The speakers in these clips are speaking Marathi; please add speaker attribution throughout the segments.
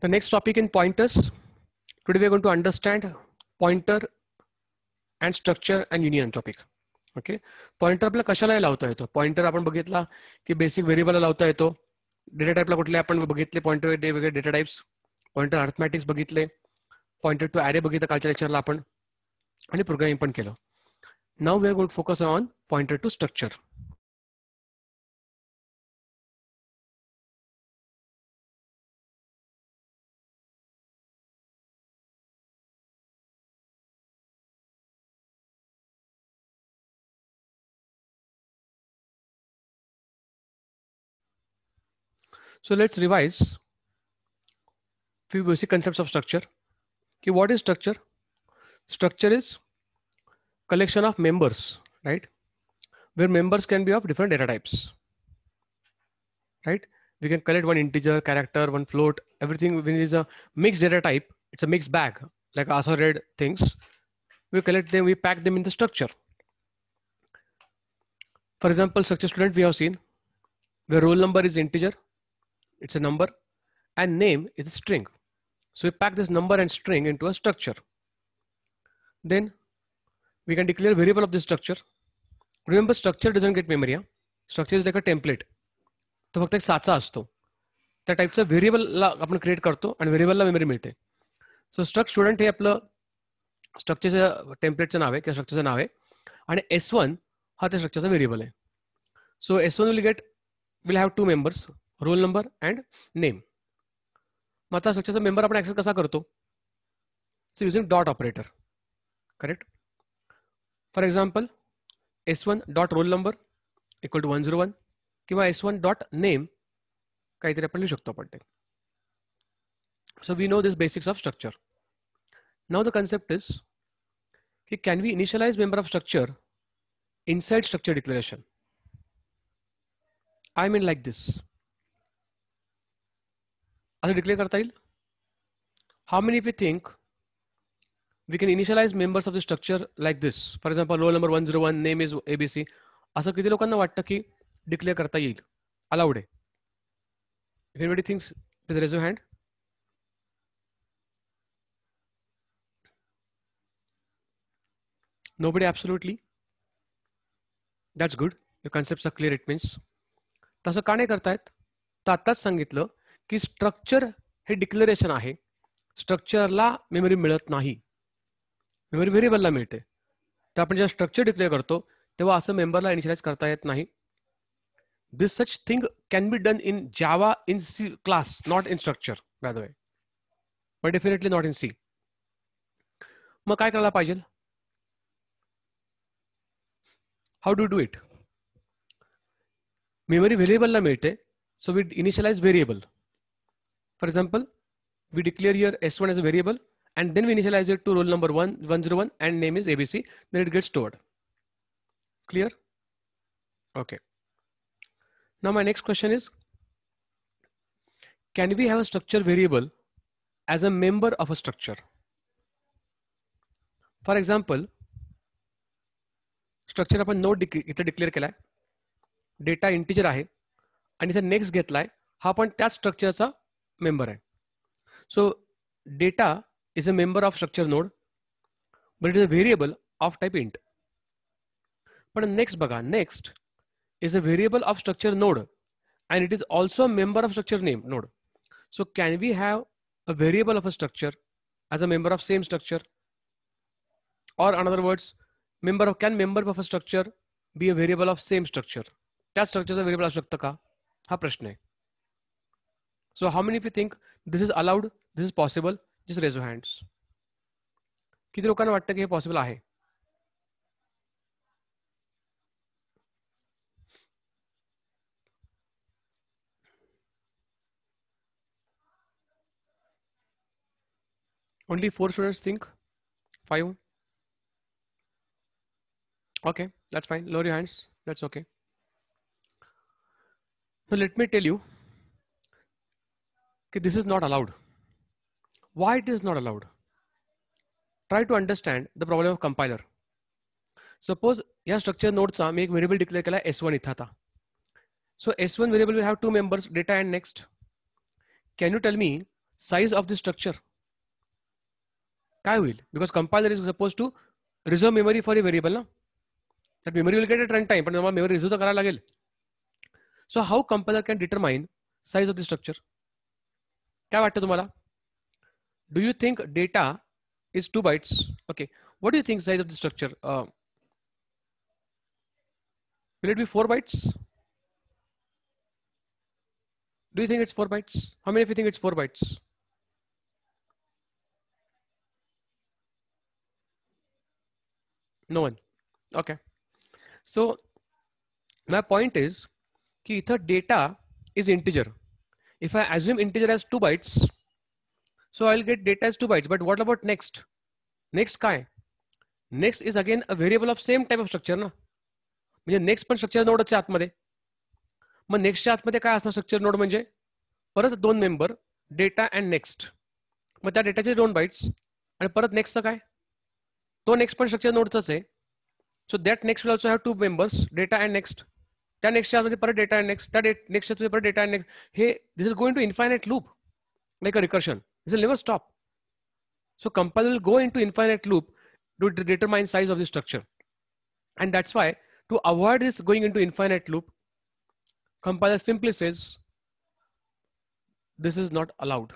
Speaker 1: The next topic in pointers. Today we're going to understand pointer and structure and union topic okay pointer आपल्या कशाला लावता येतो पॉइंटर आपण बघितला की बेसिक व्हेरिएबलला लावता येतो डेटा टाईपला कुठले आपण बघितले पॉइंटर वेगळे डेटा टाईप्स पॉइंटर अर्थमॅटिक्स बघितले पॉइंटर टू ॲरे बघितलं कालच्या लेक्चरला आपण आणि प्रोग्रामिंग पण केलं now we are good focus on pointer to structure So let's revise few basic concepts of structure. Okay, what is structure? Structure is collection of members, right? Where members can be of different data types, right? We can collect one integer, character, one float, everything when it is a mixed data type, it's a mixed bag, like also read things. We collect them, we pack them in the structure. For example, structure student we have seen where roll number is integer, it's a number and name is a string. So we pack this number and string into a structure. Then we can declare variable of this structure. Remember structure doesn't get memory. Huh? Structure is like a template. तो फक्त एक साचा असतो त्या टाईपचा व्हेरिएबलला आपण क्रिएट करतो आणि व्हेरिएबलला मेमरी मिळते सो स्ट्रक्ट स्टुडंट हे आपलं स्ट्रक्चरचं टेम्पलेटचं नाव आहे किंवा स्ट्रक्चरचं नाव आहे आणि एस वन हा त्या स्ट्रक्चरचा व्हेरिएबल आहे so S one will get will have two members roll number and name मैं स्ट्रक्चर मेम्बर अपना आपण कसा कर so dot operator correct for example S one dot roll number equal to one zero one कि एस वन डॉट नेम का आपण लिहू शकतो आपण so we know this basics of structure now the concept is कि can we initialize member of structure inside structure declaration I mean like this असं डिक्लेअर करता येईल how many if you think we can initialize members of the structure like this for example roll number one zero one name is A B C असं किती लोकांना वाटतं की डिक्लेअर करता येईल अलाउड आहे everybody things is raise hand nobody that's good good your concept clear it means तसं का नाही करतायत तर आत्ताच सांगितलं की स्ट्रक्चर हे डिक्लेरेशन आहे स्ट्रक्चरला मेमरी मिळत नाही मेमरी व्हेरिएबलला मिळते तर आपण जेव्हा स्ट्रक्चर डिक्लेअर करतो तेव्हा असं मेंबरला इनिशियलाइज करता येत नाही this such thing can be done in Java in C class not in structure by the way but definitely not in C मग काय करायला पाहिजे how do do it memory व्हेरिएबलला मिळते so we initialize variable For example, we declare here S1 as a variable and then we initialize it to roll number 1, 101 and name is ABC, then it gets stored. Clear? Okay. Now my next question is, can we have a structure variable as a member of a structure? for example structure upon node it declare kela data integer integer and आणि next नेक्स्ट ha हा पण त्याच स्ट्रक्चरचा member end. So data is a member of structure node, but it is a variable of type int. But next baga, next is a variable of structure node and it is also a member of structure name node. So can we have a variable of a structure as a member of same structure? Or in other words, member of can member of a structure be a variable of same structure? that structure is a variable of structure ka ha prashna hai So how many of you think this is allowed? This is possible? Just raise your hands. किती लोकांना वाटतं की हे पॉसिबल आहे only four students think five okay that's fine lower your hands that's okay so let me tell you की this is not allowed why it is not allowed try to understand the problem of compiler suppose या स्ट्रक्चर नोडचा मी एक व्हेरिएबल डिक्लेअर केला एस वन इथं आता so S one variable will have two members data and next can you tell me size of the structure काय होईल because compiler is suppose to reserve memory for a variable ना तर memory will get run time पण मेमरी रिझर्व करायला लागेल so how compiler can determine size of the structure काय वाटतं तुम्हाला do you think data is two bytes okay what do think size of the structure will it be four bytes do you think it's four bytes how many you think it's four bytes no one okay so my point is की इथं data is integer If I assume integer as bytes bytes, so I'll get data as two bytes. But what about next? Next काय? Next is again a variable of same type of structure ना म्हणजे नेक्स्ट पण स्ट्रक्चर नोडच्या आतमध्ये मग नेक्स्टच्या आतमध्ये काय असणार स्ट्रक्चर नोड म्हणजे परत दोन मेंबर डेटा अँड नेक्स्ट मग त्या डेटाचे दोन बाईट्स आणि परत नेक्स्टचं काय तो नेक्स्ट पण स्ट्रक्चर नोडचाच आहे so that next will also have two members data and next त्या नेक्स्ट मध्ये परत डेटा नेक्स्ट त्या नेक्स्ट मध्ये परत डेटा नेक्स्ट हे this is going to infinite loop like a recursion this will never stop so company will go into infinite loop to determine size of the structure and that's why to avoid this going into infinite loop compiler simply says this is not allowed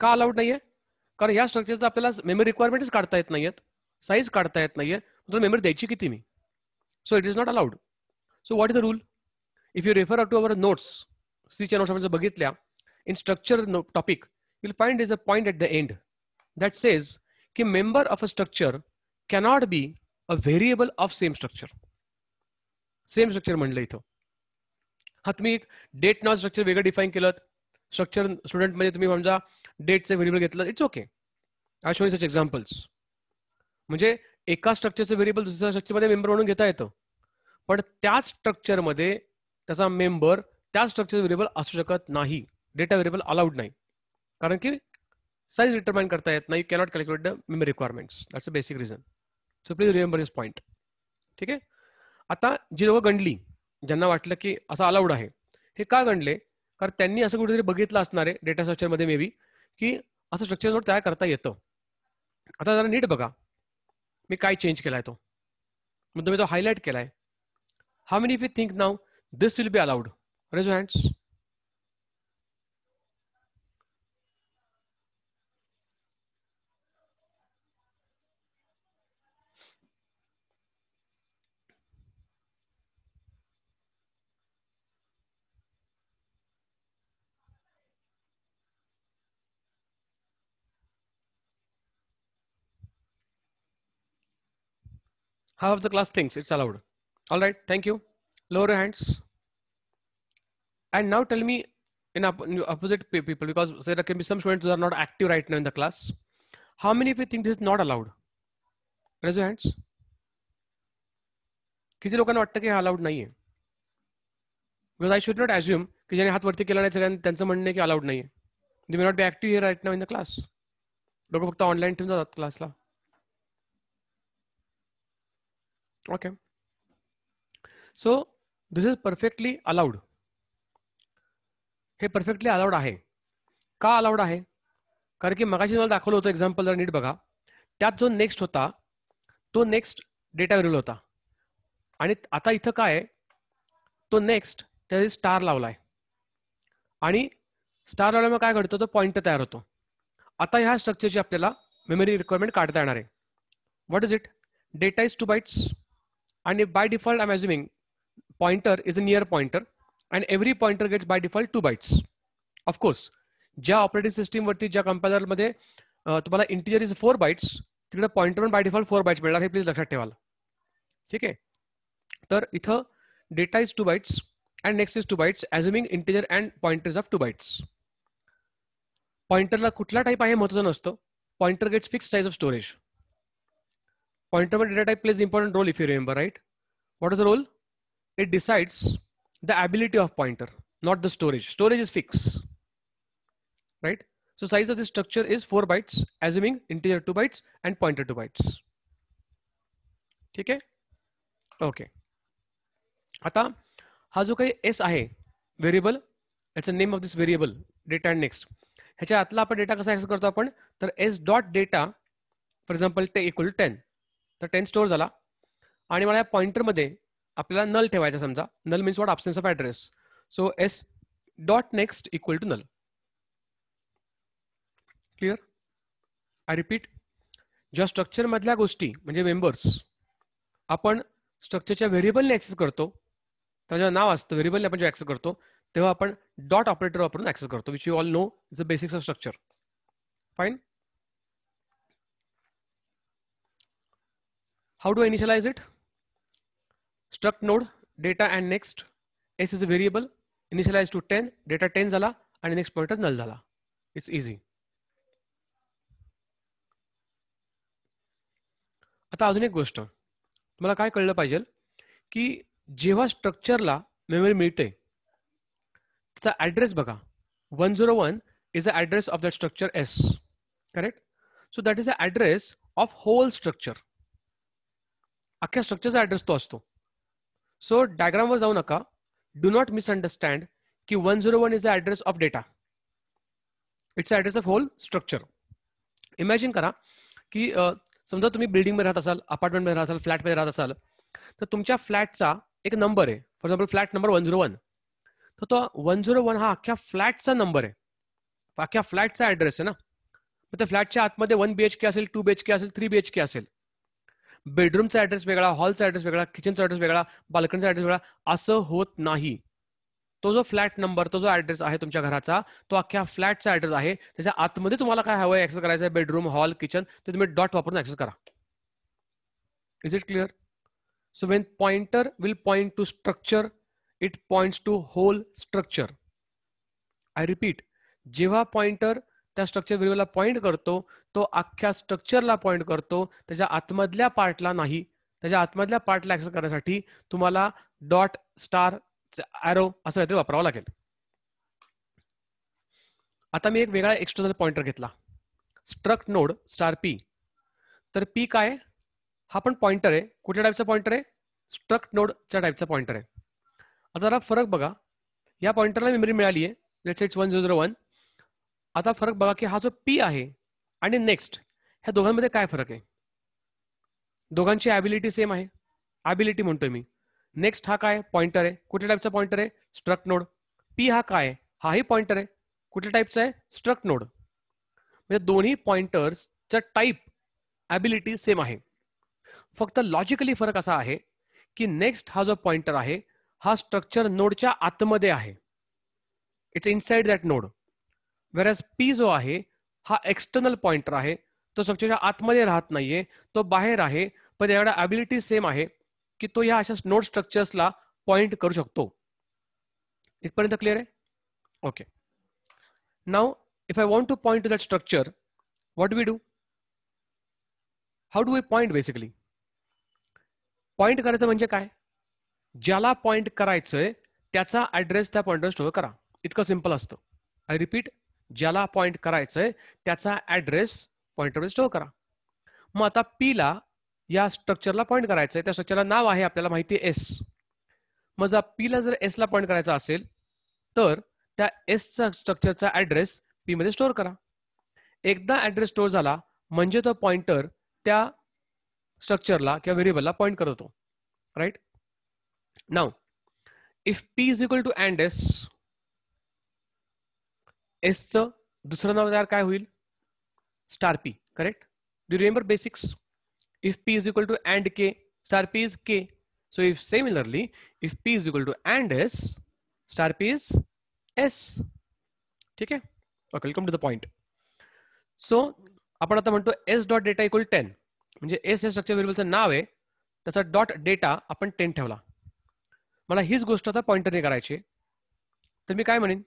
Speaker 1: का अलाउड नाहीये कारण या स्ट्रक्चरचा आपल्याला मेमरी रिक्वायरमेंटच काढता येत नाहीयेत साईज काढता येत नाहीये मेमरी द्यायची किती मी So it is not allowed. So what is the rule? If you refer up to our notes, C notes bagitlya in structure topic, you will find is a point at the end that says ki member of a structure cannot be a variable of same structure. Same structure same structure म्हणलं इथं हा तुम्ही एक डेट नॉट स्ट्रक्चर वेगळं डिफाईन केलं स्ट्रक्चर स्टुडंट म्हणजे तुम्ही समजा डेटचं व्हेरिएबल घेतलं it's okay I you such examples म्हणजे एका स्ट्रक्चरचं व्हेरिएबल दुसऱ्या स्ट्रक्चरमध्ये मेंबर म्हणून घेता येतं पण त्याच स्ट्रक्चरमध्ये त्याचा मेंबर त्या स्ट्रक्चरचं व्हेरिएबल असू शकत नाही डेटा व्हेरिएबल अलाउड नाही कारण की साईज डिटरमाइन करता येत नाही you cannot calculate the memory requirements that's a basic reason so please remember this point ठीक आहे आता जी लोक गणली ज्यांना वाटलं की असं अलाउड आहे हे का गणले कारण त्यांनी असं कुठेतरी बघितलं असणार आहे डेटा स्ट्रक्चरमध्ये मे बी की असं स्ट्रक्चर तयार करता येतं आता जरा नीट बघा मी काय चेंज केलाय तो मग तुम्ही तो हायलाइट केलाय how many if you think now this will be allowed raise hands of the class thinks it's allowed. All right, thank you. Lower your hands. And now tell me in opposite people, because there can be some students who are not active right now in the class. How many of you think this is not allowed? Raise your hands. किती लोकांना वाटतं की हा अलाउड नाहीये because I should not assume की ज्याने हात वरती केला नाही manne त्यांचं म्हणणं आहे की अलाउड नाहीये they may not be active right now in the class लोक फक्त ऑनलाईन ठेवून जातात क्लासला okay so this is perfectly allowed. हे परफेक्टली अलाउड आहे का अलाउड आहे कारण की मगाशी तुम्हाला दाखवलं होतं एक्झाम्पल जर नीट बघा त्यात जो नेक्स्ट होता तो नेक्स्ट डेटा व्हेरिएबल होता आणि आता इथं काय तो नेक्स्ट त्याने स्टार लावला आहे आणि स्टार लावल्यामुळे काय घडतं तो पॉईंट तयार होतो आता ह्या स्ट्रक्चरची आपल्याला मेमरी रिक्वायरमेंट काढता येणार आहे what is it data is two bytes And by default, I'm assuming pointer is a near pointer and every pointer gets by default two bytes. Of course, ज्या ऑपरेटिंग सिस्टीमवरती ज्या कंपायलरमध्ये तुम्हाला इंटिजर इज फोर बाईट्स तिकडे पॉईंटर पण बाय डिफॉल्ट फोर बाईट्स मिळणार हे प्लीज लक्षात ठेवाल ठीक आहे तर इथं data is two bytes and next is two bytes assuming integer and pointer of two bytes पॉइंटरला कुठला टाईप आहे महत्त्वाचं नसतं pointer gets fix size of storage Pointer data type plays important role if you remember, right? What is the role? It decides the ability of pointer, not the storage. Storage is fixed, right? So size of this structure is four bytes, assuming integer two bytes and pointer two bytes. ठीक है Okay. आता हा जो काही एस आहे It's याचं name of this variable. Data and next ह्याच्या आतला आपण डेटा कसा ऍक्सेस करतो आपण तर S dot data for example, टे इक्वल टेन तर टेन स्टोअर झाला आणि मला या पॉइंटरमध्ये आपल्याला नल ठेवायचा समजा null means what options of address so S dot next equal to null clear I repeat ज्या स्ट्रक्चरमधल्या गोष्टी म्हणजे मेंबर्स आपण स्ट्रक्चरच्या व्हेरिएबलने ॲक्सेस करतो त्याचं नाव असतं व्हेरिएबलने आपण जेव्हा ॲक्सेस करतो तेव्हा आपण डॉट ऑपरेटर वापरून ॲक्सेस करतो which you all know is a basics of structure fine How do I it struct node data data next S is a a variable, to ten data ten 10 झाला आणि next pointer null झाला. It's easy. आता अजून एक गोष्ट तुम्हाला काय कळलं पाहिजे की जेव्हा स्ट्रक्चरला मेमरी मिळते त्याचा ॲड्रेस बघा one zero one is the address of that structure S correct so that is a address of whole structure अख्ख्या स्ट्रक्चरचा ऍड्रेस तो असतो सो डायग्रामवर जाऊ नका डू नॉट मिसअंडरस्टँड की one zero one is a address of data it's address of whole structure imagine करा की समजा तुम्ही बिल्डिंगमध्ये राहत असाल अपार्टमेंटमध्ये राहत असाल फ्लॅटमध्ये राहत असाल तर तुमच्या फ्लॅटचा एक नंबर आहे for example flat number one zero one तर तो वन झिरो वन हा अख्ख्या फ्लॅटचा नंबर आहे अख्ख्या फ्लॅटचा ॲड्रेस आहे ना मग त्या फ्लॅटच्या आतमध्ये वन बी एच के असेल टू बी एच के असेल थ्री बी एच के असेल बेडरूमचा ऍड्रेस वेगळा हॉलचा ऍड्रेस वेगळा किचनचा ऍड्रेस वेगळा बाल्कनीचा ऍड्रेस वेगळा असं होत नाही तो जो फ्लॅट नंबर तो जो ऍड्रेस आहे तुमच्या घराचा तो अख्ख्या फ्लॅटचा ऍड्रेस आहे त्याच्या आतमध्ये तुम्हाला काय हवं ऍक्सेस करायचं आहे बेडरूम हॉल किचन ते तुम्ही डॉट वापरून ऍक्सेस करा is it clear so when pointer will point to structure it point to whole structure I repeat जेव्हा पॉइंटर त्या स्ट्रक्चर व्हेरिएबलला पॉईंट करतो तो अख्ख्या स्ट्रक्चरला पॉईंट करतो त्याच्या आतमधल्या पार्टला नाही त्याच्या आतमधल्या पार्टला ऍक्सेस करण्यासाठी तुम्हाला डॉट स्टार ॲरो असं काहीतरी वापरावं लागेल आता मी एक वेगळा एक्स्ट्रा पॉइंटर घेतला स्ट्रक्ट नोड स्टार पी तर पी काय हा पण पॉइंटर आहे कुठल्या टाईपचा पॉइंटर आहे स्ट्रक्ट नोडच्या टाईपचा पॉइंटर आहे आता जरा फरक बघा या पॉइंटरला मेमरी मिळाली आहे let's it's one zero zero one आता फरक बघा की हा जो पी आहे आणि नेक्स्ट ह्या दोघांमध्ये काय फरक आहे दोघांची ॲबिलिटी सेम आहे ॲबिलिटी म्हणतोय मी नेक्स्ट हा काय पॉइंटर आहे कुठल्या टाईपचा पॉइंटर आहे स्ट्रक नोड पी हा काय हाही पॉइंटर आहे कुठल्या टाईपचा आहे स्ट्रक नोड म्हणजे दोन्ही पॉइंटर्सचा टाईप ॲबिलिटी सेम आहे फक्त लॉजिकली फरक असा आहे की नेक्स्ट हा जो पॉइंटर आहे हा स्ट्रक्चर नोडच्या आतमध्ये आहे it's inside that node whereas P जो आहे हा एक्सटर्नल पॉइंटर आहे तो स्ट्रक्चरच्या आतमध्ये राहत नाहीये तो बाहेर आहे पण एवढा ॲबिलिटी सेम आहे की तो या अशा नोट स्ट्रक्चर्सला पॉइंट करू शकतो इथपर्यंत क्लिअर आहे okay now if I want to point to that structure what we do how do we point basically point करायचं म्हणजे काय ज्याला पॉइंट करायचंय त्याचा ऍड्रेस त्या पॉइंटवर स्टोअर करा इतकं सिम्पल असतं आय रिपीट ज्याला पॉइंट करायचंय त्याचा ऍड्रेस पॉइंटरमध्ये स्टोअर करा मग आता पीला या स्ट्रक्चरला पॉइंट करायचं आहे त्या स्ट्रक्चरला नाव आहे आपल्याला माहिती आहे एस मग जर पीला जर एस ला पॉइंट करायचा असेल तर त्या एसचा स्ट्रक्चरचा ॲड्रेस मध्ये स्टोअर करा एकदा ॲड्रेस स्टोअर झाला म्हणजे तो पॉइंटर त्या स्ट्रक्चरला किंवा व्हेरिएबलला पॉइंट करतो right now if P is equal to and S एसचं दुसरं नाव तयार काय होईल star P correct do remember basics if P is equal to and K star P is K so if similarly if P is equal to and S star P is S ठीक आहे okay welcome to the point so आपण आता म्हणतो S dot data equal ten म्हणजे एस एस स्ट्रक्चर व्हेरिएबलचं नाव आहे त्याचा डॉट डेटा आपण टेन ठेवला मला हीच गोष्ट आता पॉइंटरने करायची तर मी काय म्हणेन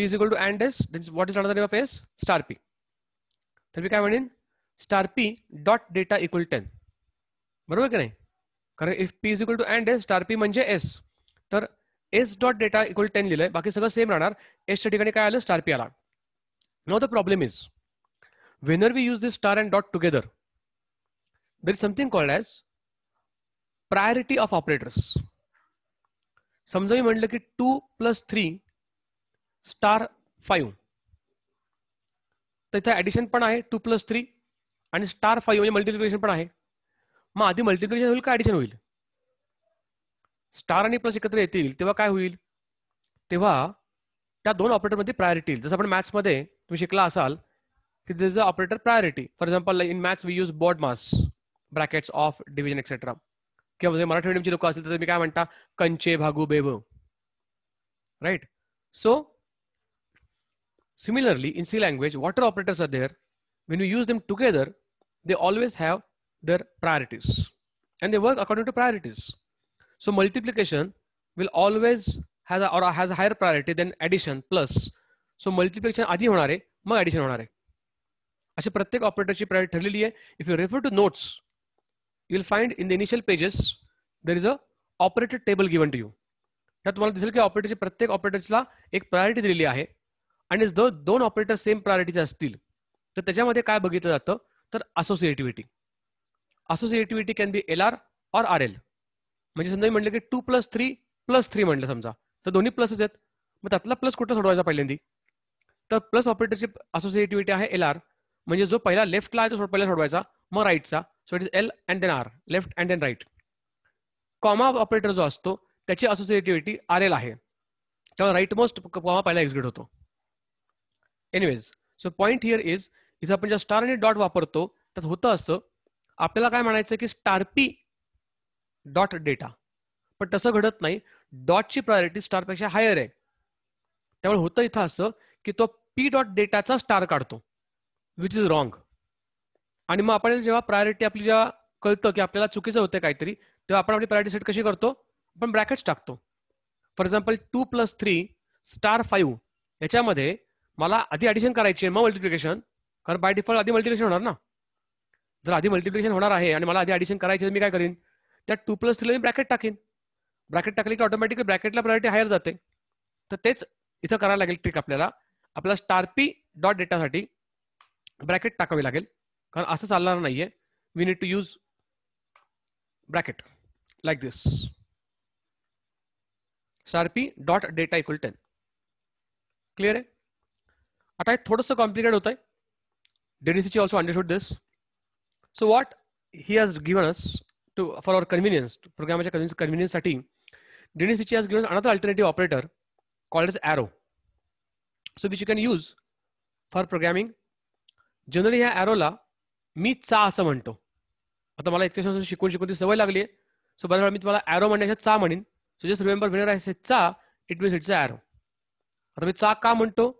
Speaker 1: P to and S what is not of S star तर मी काय म्हणेन star dot data equal ten बरोबर की नाही कारण if P is to and S star म्हणजे एस तर S dot data equal ten लिहिलंय बाकी सगळं सेम राहणार एसच्या ठिकाणी काय आलं स्टार आला no the problem is whenever we use this star and dot together there is something called as priority of समजा मी म्हणलं की two plus three star five तर इथं ॲडिशन पण आहे टू प्लस थ्री आणि स्टार फाईव्ह म्हणजे मल्टिप्लिकेशन पण आहे मग आधी मल्टिप्लिकेशन होईल का ऍडिशन होईल स्टार आणि प्लस एकत्र येतील तेव्हा काय होईल तेव्हा त्या दोन ऑपरेटरमध्ये प्रायोरिटी येईल जसं आपण मॅथ्समध्ये तुम्ही शिकला असाल की this a operator priority for example in maths we use BODMAS brackets of division etcetera किंवा म्हणजे मराठी मिडियमची लोक असतील तर तुम्ही काय म्हणता कंचे भागू बेभ right so similarly in c language what are operators are there when you use them together they always have their priorities and they work according to priorities so multiplication will always has a or has a higher priority than addition plus so multiplication adhi honare mag addition honare ase pratyek operator chi priority tharleli hai if you refer to notes you will find in the initial pages there is a operator table given to you that one disel ke operator chi pratyek operator la ek priority hai आणि जर दोन ऑपरेटर सेम प्रायोरिटीचे असतील तर त्याच्यामध्ये काय बघितलं जातं तर associativity associativity can be L R or R L म्हणजे समजा मी म्हटलं की two plus three plus three म्हटलं समजा तर दोन्ही प्लसच आहेत मग त्यातला प्लस कुठं सोडवायचा पहिल्यांदी तर प्लस ऑपरेटरची असोसिएटिव्हिटी आहे एल आर म्हणजे जो पहिला लेफ्टला आहे तो पहिला सोडवायचा मग राईटचा so it is L and then R left and then right comma operator जो असतो त्याची असोसिएटिव्हिटी आर एल आहे त्यामुळे राईट मोस्ट कॉमा पहिला एक्झिक्यूट होतो anyways so point here is इथं आपण ज्या स्टार आणि डॉट वापरतो त्यात होतं असं आपल्याला काय म्हणायचं की स्टार पी डॉट डेटा पण तसं घडत नाही डॉटची प्रायोरिटी स्टारपेक्षा हायर आहे त्यामुळे होतं इथं असं की तो पी डॉट डेटाचा स्टार काढतो विच इज रॉंग आणि मग आपण जेव्हा प्रायोरिटी आपली जेव्हा कळतं की आपल्याला चुकीचं होतं काहीतरी तेव्हा आपण आपली प्रायोरिटी सेट कशी करतो आपण ब्रॅकेट्स टाकतो for example two plus three star five याच्यामध्ये मला आधी ॲडिशन करायची आहे मग मल्टिप्लिकेशन कारण बाय डिफॉल्ट आधी मल्टिप्लिकेशन होणार ना जर आधी मल्टिप्लिकेशन होणार आहे आणि मला आधी ॲडिशन करायचे मी काय करीन त्या टू प्लस थ्रीला मी ब्रॅकेट टाकेन ब्रॅकेट टाकली की ऑटोमॅटिकली ब्रॅकेटला प्रायोरिटी हायर जाते तर तेच इथं करायला लागेल ट्रिक आपल्याला आपला स्टारपी डॉट डेटासाठी ब्रॅकेट टाकावी लागेल कारण असं चालणार नाहीये we need to use bracket like this star P dot data equal ten clear आहे आता हे थोडंसं कॉम्प्लिकेट होत आहे ची also understood this so what he has given us to for our convenience प्रोग्रामच्या कन्व्हिन्स कन्व्हिनियन्ससाठी डेडीसीची has given another alternative operator called as arrow so which you can use for programming generally ह्या ॲरोला मी चा असं म्हणतो आता मला इतक्या शिकून शिकून ती सवय लागली आहे सो बऱ्याच वेळा मी तुम्हाला ॲरो म्हणण्याच्या चा म्हणेन सो जस्ट रिमेंबर विनर आहे से चा it means it's a arrow आता मी चा का म्हणतो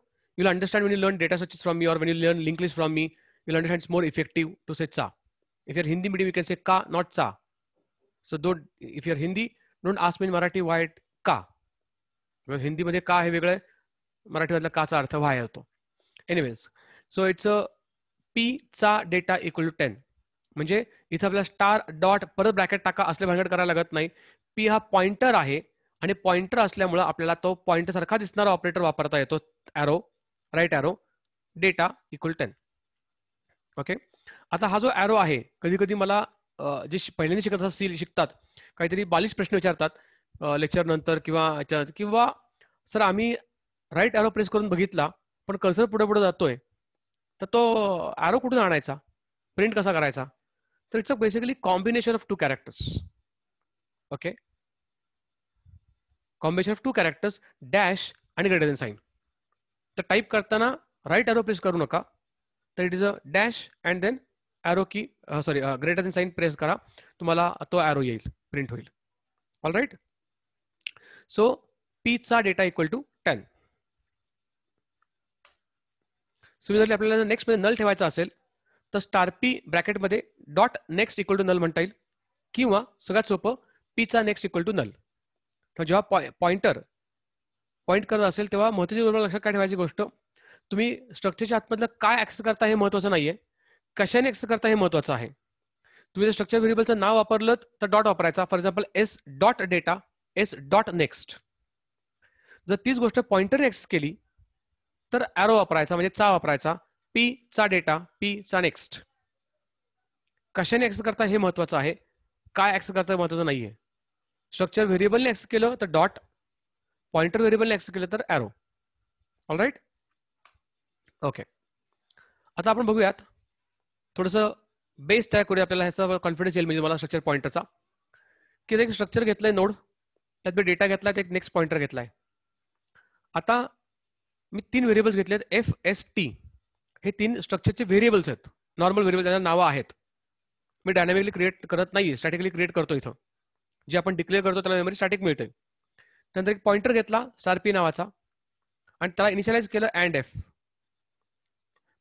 Speaker 1: You'll understand when you learn data searches from me or when you learn linked list from me, you'll understand it's more effective to say cha. If you're Hindi medium, you can say ka, not cha. So don't, if you're Hindi, don't ask me in Marathi why it ka. Because Hindi madhe ka he वेगळं marathi madla ka cha artha why hoto anyways so it's a p cha data equal to 10 म्हणजे इथं आपला स्टार डॉट परत ब्रॅकेट टाका असले भांगड करायला लागत नाही पी हा पॉइंटर आहे आणि पॉइंटर असल्यामुळे आपल्याला तो पॉइंटर सारखा दिसणारा ऑपरेटर वापरता येतो arrow right arrow data equal ten okay आता हा जो अॅरो आहे कधी कधी मला जे पहिल्यांदा शिकत असतील शिकतात काहीतरी बालिश प्रश्न विचारतात लेक्चर नंतर किंवा किंवा सर आम्ही राईट अॅरो प्रेस करून बघितला पण कर्सर पुढे पुढे जातोय तर तो अॅरो कुठून आणायचा प्रिंट कसा करायचा तर it's a basically combination of two characters okay combination of two characters dash आणि ग्रेटर दॅन साईन तर टाईप करताना राईट ॲरो प्रेस करू नका तर it is a dash and then arrow key sorry greater than sign press करा तुम्हाला तो ॲरो येईल प्रिंट होईल ऑल राईट सो पीचा data equal to ten similarly आपल्याला नेक्स्ट मध्ये नल ठेवायचा असेल तर स्टार पी ब्रॅकेटमध्ये dot next equal to null म्हणता येईल किंवा सगळ्यात सोपं पीचा नेक्स्ट इक्वल टू नल तर जेव्हा पॉइंटर पॉईंट करत असेल तेव्हा महत्वाची बरोबर लक्षात काय ठेवायची गोष्ट तुम्ही स्ट्रक्चरच्या आतमधलं काय ऍक्सेस करता हे महत्वाचं नाहीये कशाने ऍक्सेस करता हे महत्वाचं आहे तुम्ही जर स्ट्रक्चर व्हेरिएबलचं नाव वापरलं तर डॉट वापरायचा for example S dot data S dot next जर तीच गोष्ट पॉइंटर एक्स केली तर ॲरो वापरायचा म्हणजे चा वापरायचा पी चा डेटा पी चा नेक्स्ट कशाने ऍक्सेस करता हे महत्वाचं आहे काय ऍक्सेस करता महत्वाचं नाहीये स्ट्रक्चर व्हेरिएबलने ऍक्सेस केलं तर डॉट पॉइंटर व्हेरिएबलने ऍक्सेस केलं तर ॲरो ऑल राईट ओके आता आपण बघूयात थोडंसं बेस तयार करूया आपल्याला ह्याचा कॉन्फिडन्स येईल म्हणजे मला स्ट्रक्चर पॉइंटरचा की एक स्ट्रक्चर घेतलंय नोड त्यात मी डेटा घेतला एक नेक्स्ट पॉइंटर घेतलाय आता मी तीन व्हेरिएबल्स घेतले आहेत एफ एस टी हे तीन स्ट्रक्चरचे व्हेरिएबल्स आहेत नॉर्मल व्हेरिएबल त्यांना नावं आहेत मी डायनॅमिकली क्रिएट करत नाही स्टॅटिकली क्रिएट करतो इथं जे आपण डिक्लेअर करतो त्याला मेमरी स्टॅटिक मिळते त्यानंतर एक पॉइंटर घेतला सारपी नावाचा आणि त्याला इनिशियलाइज केलं अँड एफ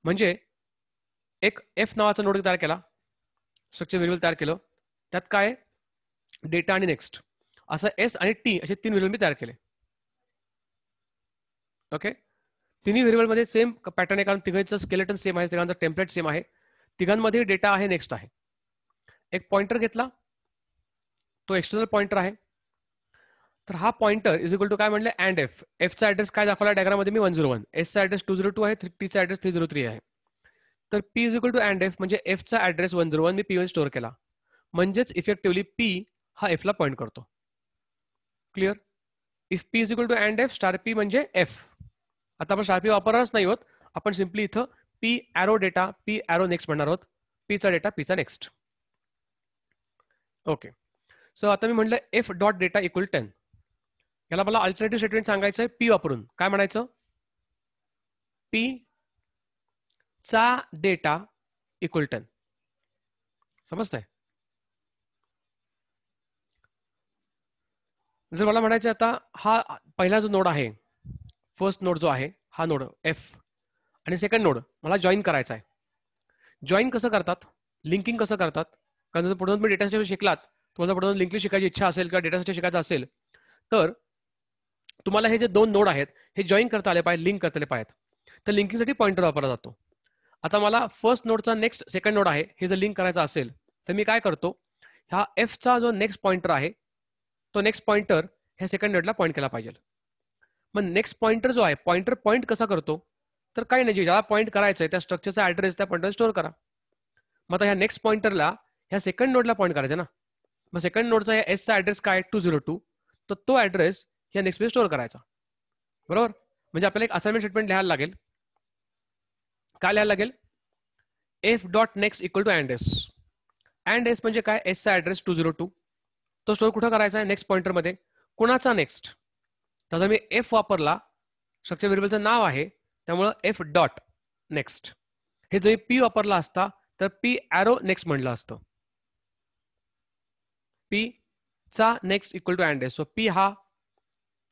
Speaker 1: म्हणजे एक एफ नावाचा नोड तयार केला स्ट्रक्चर व्हेरिएबल तयार केलं त्यात काय डेटा आणि नेक्स्ट असं एस आणि टी असे तीन व्हेरिएबल मी तयार केले ओके तिन्ही व्हेरिएबलमध्ये सेम पॅटर्न आहे कारण तिघांचं स्केलेटन सेम आहे तिघांचं टेम्पलेट सेम आहे तिघांमध्ये डेटा आहे नेक्स्ट आहे एक पॉइंटर घेतला तो एक्सटर्नल पॉइंटर आहे तर हा पॉइंटर इज इक्वल टू काय म्हणलं अँड एफ एफचा ऍड्रेस काय दाखवला मध्ये मी वन झिरो वन एसचा ऍड्रेस टू झिरो टू आहे टीचा ऍड्रेस थ्री झिरो थ्री आहे तर P is equal to and F म्हणजे एफचा ऍड्रेस वन झिरो वन मी पी वन स्टोअर केला म्हणजेच इफेक्टिव्हली पी हा एफला पॉईंट करतो clear if P is equal to and F star P म्हणजे एफ आता आपण स्टार पी वापरणारच नाही होत आपण सिम्पली इथं P arrow data P arrow next म्हणणार आहोत पीचा डेटा पीचा नेक्स्ट ओके सो आता मी म्हटलं F dot data equal ten याला मला अल्टरनेटिव्ह स्टेटमेंट सांगायचं आहे पी वापरून काय म्हणायचं पी चा डेटा इक्वल टन समजतंय जर मला म्हणायचं आता हा पहिला जो नोड आहे फर्स्ट नोड जो आहे हा नोड एफ आणि सेकंड नोड मला जॉईन करायचा आहे जॉईन कसं करतात लिंकिंग कसं करतात कारण जर पुढे तुम्ही डेटा शिकलात तुम्हाला पुढे लिंकिंग शिकायची इच्छा असेल किंवा डेटा स्ट्रक्चर शिकायचं असेल तर तुम्हाला हे जे दोन नोड आहेत हे जॉईन करता आले पाहिजे लिंक करता आले पाहिजेत तर लिंकिंगसाठी पॉइंटर वापरला जातो आता मला फर्स्ट नोडचा नेक्स्ट सेकंड नोड आहे हे जर लिंक करायचं असेल तर मी काय करतो हा एफचा जो नेक्स्ट पॉइंटर आहे तो नेक्स्ट पॉइंटर ह्या सेकंड नोडला पॉईंट केला पाहिजे मग नेक्स्ट पॉइंटर जो आहे पॉइंटर पॉईंट कसा करतो तर काही नाही ज्याला पॉईंट करायचं आहे त्या स्ट्रक्चरचा ऍड्रेस त्या पॉइंटर स्टोर करा मग आता ह्या नेक्स्ट पॉइंटरला ह्या सेकंड नोडला पॉईंट करायचं ना मग सेकंड नोडचा या एसचा ऍड्रेस काय टू झिरो टू तर तो ऍड्रेस ह्या पेज स्टोअर करायचा बरोबर म्हणजे आपल्याला एक असाइनमेंट स्टेटमेंट लिहायला लागेल काय लिहायला लागेल F dot next equal to and S and S म्हणजे काय एसचा ॲड्रेस टू झिरो टू तो स्टोअर कुठं करायचा आहे नेक्स्ट मध्ये कुणाचा नेक्स्ट त्याचा मी एफ वापरला स्ट्रक्चर व्हेरिएबलचं नाव आहे त्यामुळं एफ डॉट नेक्स्ट हे जरी पी वापरला असता तर पी ॲरो नेक्स्ट म्हटलं असतं पी चा next equal to and S so P हा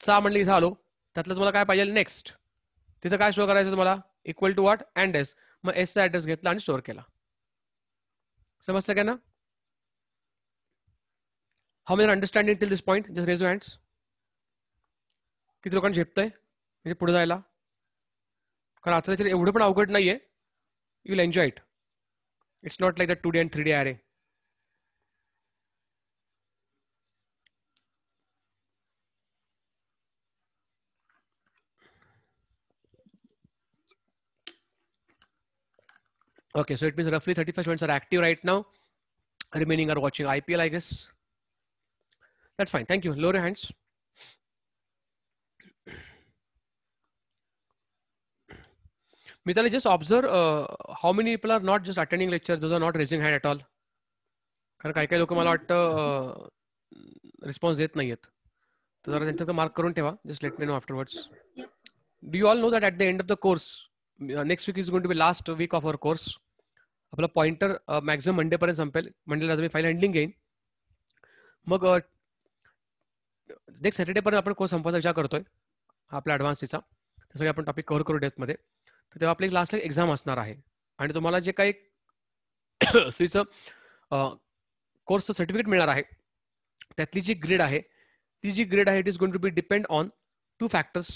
Speaker 1: सहा म्हणले इथं आलो त्यातलं तुम्हाला काय पाहिजे नेक्स्ट तिथं काय स्टोअर करायचं तुम्हाला equal to what and S मग एसचा ऍड्रेस घेतला आणि स्टोअर केला समजतं काय ना हा main understanding till this point just raise your hands किती लोकांना झेपतंय म्हणजे पुढे जायला कारण त्याच्यात एवढं पण अवघड नाहीये you will enjoy it it's not like the two D and three D array Okay, so it means roughly 35 students are active right now. Remaining are watching IPL, I guess. That's fine. Thank you. Lower your hands. Mitali, just observe uh, how many people are not just attending lecture. Those are not raising hand at all. कारण काही काही लोक मला वाटतं रिस्पॉन्स देत नाहीयेत तर जरा त्यांच्याकडे मार्क करून ठेवा just let me know afterwards do you all know that at the end of the course next week is going to be last week of our course आपला पॉइंटर मॅक्झिमम पर्यंत संपेल मंडेला मी फाईल हँडलिंग घेईन मग नेक्स्ट पर्यंत आपण कोर्स संपवायचा विचार करतोय आपला ॲडव्हान्सचा सगळे आपण टॉपिक कव्हर करू डेथमध्ये तर तेव्हा आपली लास्ट एक्झाम असणार आहे आणि तुम्हाला जे काही सीचं कोर्सचं सर्टिफिकेट मिळणार आहे त्यातली जी ग्रेड आहे ती जी ग्रेड आहे it is going to be depend on two factors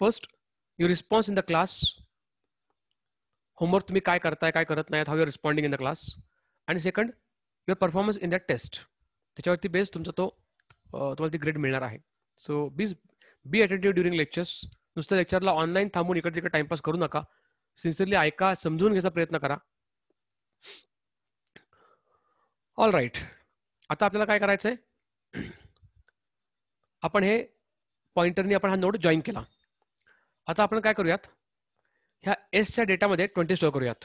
Speaker 1: first you response in the class homework तुम्ही काय करताय काय करत नाहीत how your responding in the class आणि second your performance in that test त्याच्यावरती बेस्ड तुमचा तो तुम्हाला ती ग्रेड मिळणार आहे सो बीज बी अटेंटिव्ह ड्युरिंग लेक्चर्स नुसतं लेक्चरला ऑनलाईन थांबून इकडे तिकडे टाइमपास करू नका सिन्सिअरली ऐका समजून घ्यायचा प्रयत्न करा ऑल राईट आता आपल्याला काय करायचं आहे आपण हे पॉइंटरनी आपण हा नोट जॉईन केला आता आपण काय करूयात ह्या एसच्या डेटामध्ये ट्वेंटी स्टोअर करूयात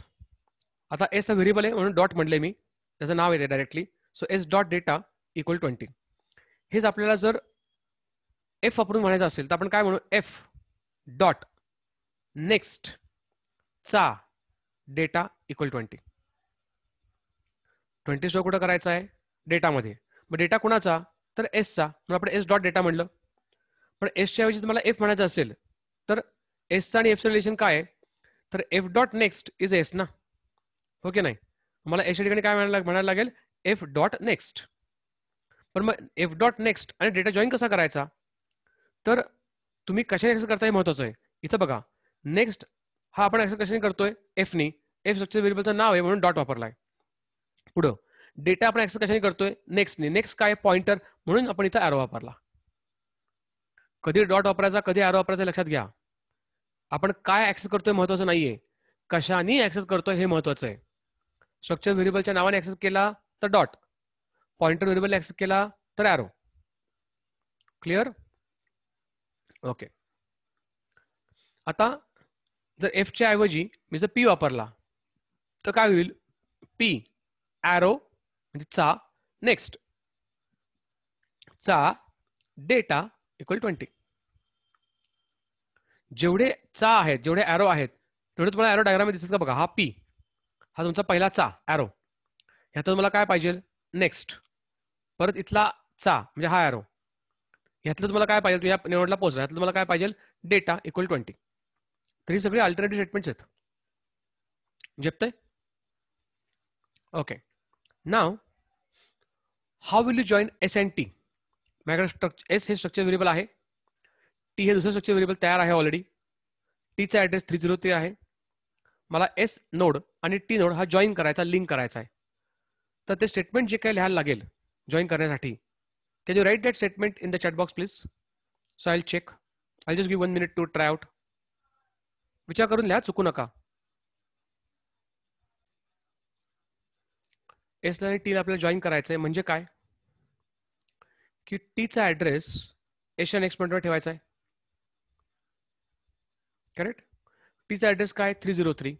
Speaker 1: आता एस हा व्हेरिएबल आहे म्हणून डॉट म्हणले मी त्याचं नाव येते directly so S dot data equal twenty हेच आपल्याला जर एफ वापरून म्हणायचं असेल तर आपण काय म्हणू एफ डॉट नेक्स्ट चा data equal twenty twenty store कुठं करायचा आहे डेटामध्ये मग डेटा कुणाचा तर एसचा म्हणून आपण एस डॉट डेटा म्हणलं पण एसच्या ऐवजी तुम्हाला एफ म्हणायचं असेल तर एसचा आणि एफचं रिलेशन काय आहे तर F dot next is S ना ओके हो नाही मला याच्या ठिकाणी काय म्हणायला म्हणायला लागेल एफ डॉट नेक्स्ट पण मग एफ डॉट नेक्स्ट आणि डेटा जॉईन कसा करायचा तर तुम्ही कशाने ऍक्सेस करता हे महत्वाचं आहे इथं बघा नेक्स्ट हा आपण ऍक्सेस कशाने करतोय एफनी एफ स्ट्रक्चर व्हेरिएबलचं नाव आहे म्हणून डॉट आहे पुढं डेटा आपण ऍक्सेस कशाने करतोय नेक्स्टनी नेक्स्ट काय पॉइंटर म्हणून आपण इथं ॲरो वापरला कधी डॉट वापरायचा कधी ॲरो वापरायचा लक्षात घ्या आपण काय ऍक्सेस करतोय महत्वाचं नाहीये कशाने ऍक्सेस करतोय हे महत्वाचं आहे स्ट्रक्चर व्हेरिएबलच्या नावाने ऍक्सेस केला तर डॉट पॉइंटर व्हेरिएबल ऍक्सेस केला तर ॲरो क्लिअर ओके आता जर एफच्या ऐवजी मी जर पी वापरला तर काय होईल पी ॲरो म्हणजे चा नेक्स्ट चा डेटा इक्वल ट्वेंटी जेवढे चा आहेत जेवढे अॅरो आहेत तेवढे तुम्हाला अॅरो डायग्राम दिसत का बघा हा पी हा तुमचा पहिला चा अॅरो ह्यात तुम्हाला काय पाहिजे नेक्स्ट परत इथला चा म्हणजे हा अॅरो ह्यातलं तुम्हाला काय पाहिजे या निवडला पोहोचला ह्यातलं तुम्हाला काय पाहिजे डेटा इक्वल ट्वेंटी तर ही सगळी अल्टरनेटिव्ह स्टेटमेंट्स आहेत जेपते okay now how will you join S N T माझ्याकडे स्ट्रक्चर एस हे स्ट्रक्चर अवेलेबल आहे टी हे दुसरं स्ट्रक्चर व्हेरिएबल तयार आहे ऑलरेडी टीचा ॲड्रेस थ्री झिरो थ्री आहे मला एस नोड आणि टी नोड हा जॉईन करायचा लिंक करायचा आहे तर ते स्टेटमेंट जे काही लिहायला लागेल जॉईन करण्यासाठी can you write that statement in the chat box please so I check I just give one minute to try out विचार करून लिहा चुकू नका एसला आणि टीला आपल्याला जॉईन करायचं आहे म्हणजे काय की टीचा ॲड्रेस एशियन एक्सपेंटवर ठेवायचा आहे करेक्ट टीचा ॲड्रेस काय थ्री झिरो थ्री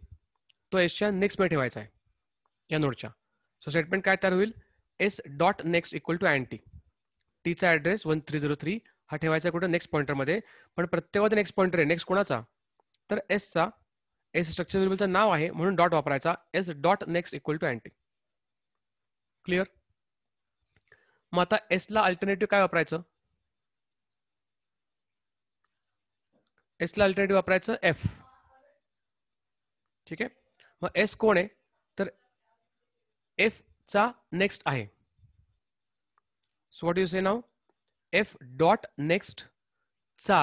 Speaker 1: तो एसच्या नेक्स्टमध्ये ठेवायचा आहे या नोडच्या सो स्टेटमेंट काय तयार होईल S dot next equal to and T टीचा address one three zero three हा ठेवायचा कुठं नेक्स्ट पॉईंटरमध्ये पण प्रत्येकाचा नेक्स्ट पॉइंटर आहे नेक्स्ट कोणाचा तर एसचा एस स्ट्रक्चर व्हेरिएबलचं नाव आहे म्हणून डॉट वापरायचा S dot next equal to and T clear मग आता एसला अल्टरनेटिव्ह काय वापरायचं एसला अल्टरनेटिव्ह वापरायचं एफ ठीक आहे मग एस कोण आहे तर एफ चा नेक्स्ट आहे so what you say now F dot next चा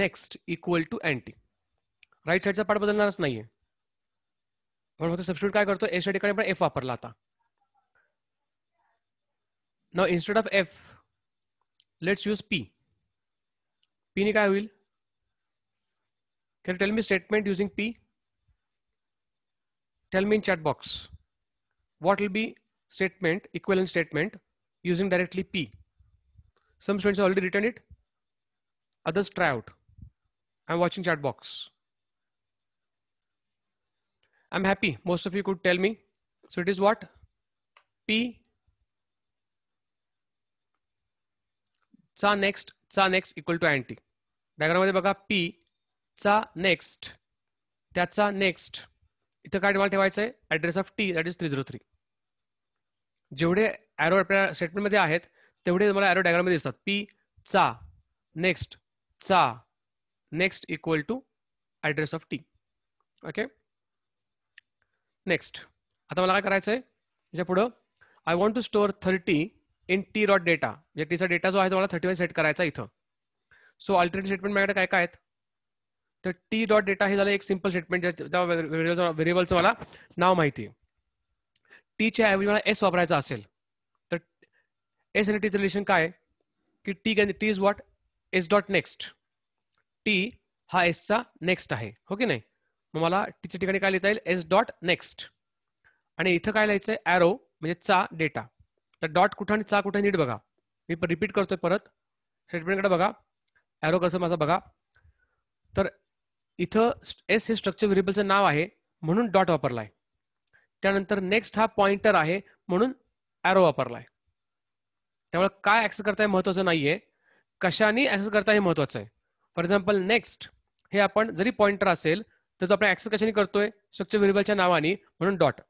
Speaker 1: next equal to N T right साईडचा पार्ट बदलणारच नाहीये पण फक्त सबस्टिट्यूट काय करतो एसच्या ठिकाणी पण एफ वापरला आता now instead of F let's use P पीने काय होईल Can you tell me statement using P? Tell me in chat box. What will be statement, equivalent statement using directly P? Some students have already written it. Others try out. I'm watching chat box. I'm happy. Most of you could tell me. So it is what? P. Cha next, cha next equal to anti. डायग्राममध्ये बघा चा नेक्स्ट त्याचा नेक्स्ट इथं काय तुम्हाला ठेवायचं आहे address of T that is three zero three जेवढे अॅरो आपल्या स्टेटमेंटमध्ये आहेत तेवढे तुम्हाला ॲरो डायग्राममध्ये दिसतात पी चा नेक्स्ट चा next equal to address of T okay next आता मला काय करायचं आहे त्याच्या पुढं I want to store thirty in T dot data म्हणजे टीचा डेटा जो आहे तुम्हाला थर्टी वन सेट करायचा इथं सो अल्टरनेट स्टेटमेंट माझ्याकडे काय काय आहेत तर टी डॉट डेटा हे झालं एक सिम्पल स्टेटमेंट त्या व्हेरिएबलचं मला नाव माहिती आहे टीच्या ऐवजी मला एस वापरायचा असेल तर एस आणि टीचं रिलेशन काय की T can T is what S dot next T हा एसचा नेक्स्ट आहे हो की नाही मग मला टीच्या ठिकाणी काय लिहिता येईल एस डॉट नेक्स्ट आणि इथं काय लिहायचं आहे ॲरो म्हणजे चा डेटा तर डॉट कुठं आणि चा कुठं नीट बघा मी रिपीट करतोय परत स्टेटमेंटकडे बघा ॲरो कसं माझा बघा तर इथं एस हे स्ट्रक्चर व्हेरिएबलचं नाव आहे म्हणून डॉट वापरलाय आहे त्यानंतर नेक्स्ट हा पॉइंटर आहे म्हणून एरो वापरलाय आहे त्यामुळे काय ऍक्सेस करता हे महत्वाचं नाहीये कशाने ऍक्सेस करता हे महत्वाचं आहे फॉर एक्झाम्पल नेक्स्ट हे आपण जरी पॉइंटर असेल तर तो आपण ऍक्सेस कशाने करतोय स्ट्रक्चर व्हेरिएबलच्या नावाने म्हणून डॉट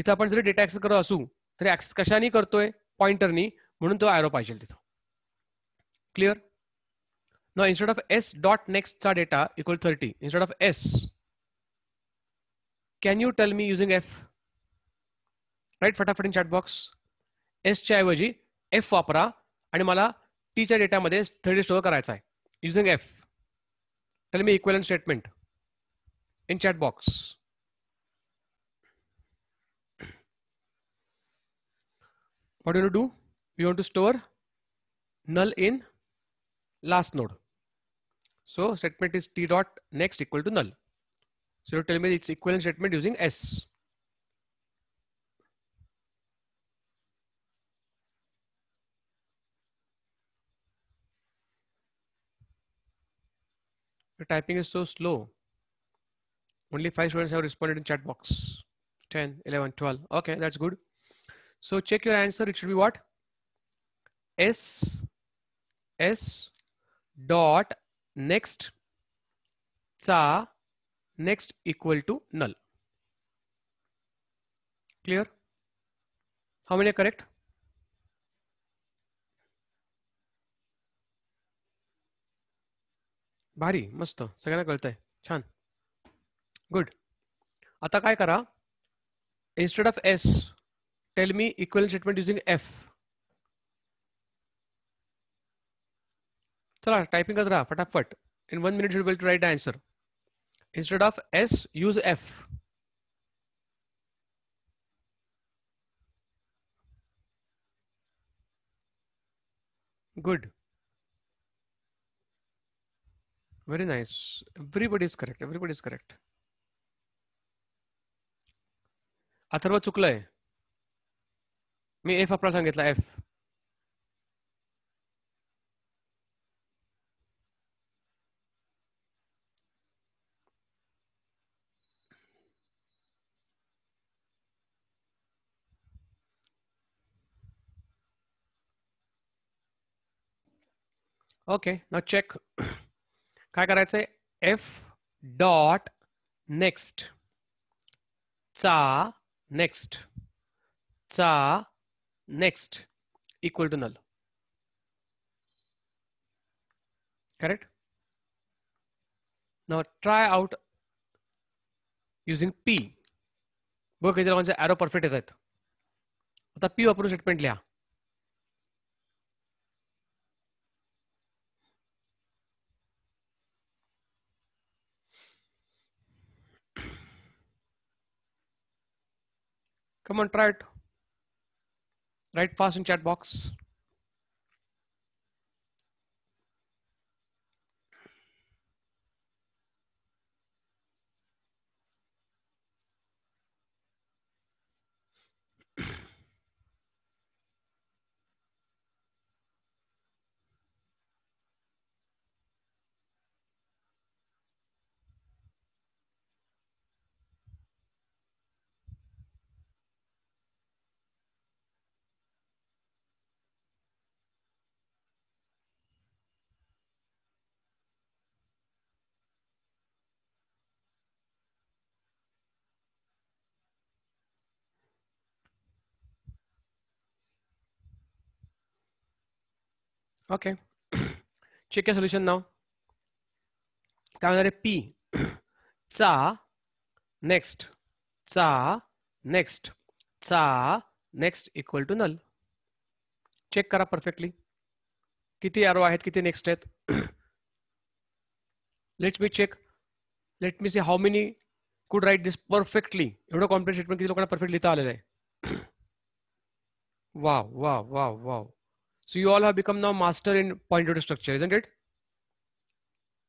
Speaker 1: इथं आपण जरी डेटा ऍक्सेस करत असू तरी ऍक्सेस कशाने करतोय पॉइंटरनी म्हणून तो ॲरो पाहिजे तिथं clear Now instead of s dot next data equal 30 instead of s, can you tell me using f? Right, फटाफट in chat box. s च्या ऐवजी f वापरा आणि मला t च्या data मध्ये 30 store करायचा आहे using f. Tell me equivalent statement in chat box. What do you want to do? We want to store null in last node. So statement is T dot next equal to null. So you tell me it's equivalent statement using S. The typing is so slow. Only five students have responded in chat box. 10, 11, 12. Okay, that's good. So check your answer. It should be what? S, S dot next चा next equal to null clear how many correct भारी मस्त सगळ्यांना कळतंय छान गुड आता काय करा instead of S tell me equal statement using F चला टायपिंग करत राहा फटाफट in one minute should bill to write answer instead of S use F good very nice everybody is correct everybody is correct Atharva चुकलंय मी एफ आपला सांगितलं एफ ओके न चेक काय करायचंय एफ डॉट नेक्स्ट चा नेक्स्ट चा next equal to null correct no try out using P बघा किती लोकांचे ॲरो परफेक्ट येत आहेत आता पी वापरून स्टेटमेंट लिहा Come on, try it. Write fast in chat box. Okay check your solution now. काय पी चा नेक्स्ट चा नेक्स्ट चा next equal to null check करा परफेक्टली किती एरो आहेत किती नेक्स्ट आहेत let's me check let me see how many could write this perfectly एवढं कॉम्प्लेक्स स्टेटमेंट किती लोकांना परफेक्ट लिहिता आलेलं आहे wow wow wow wow So you all have become now master in pointer structure, isn't it?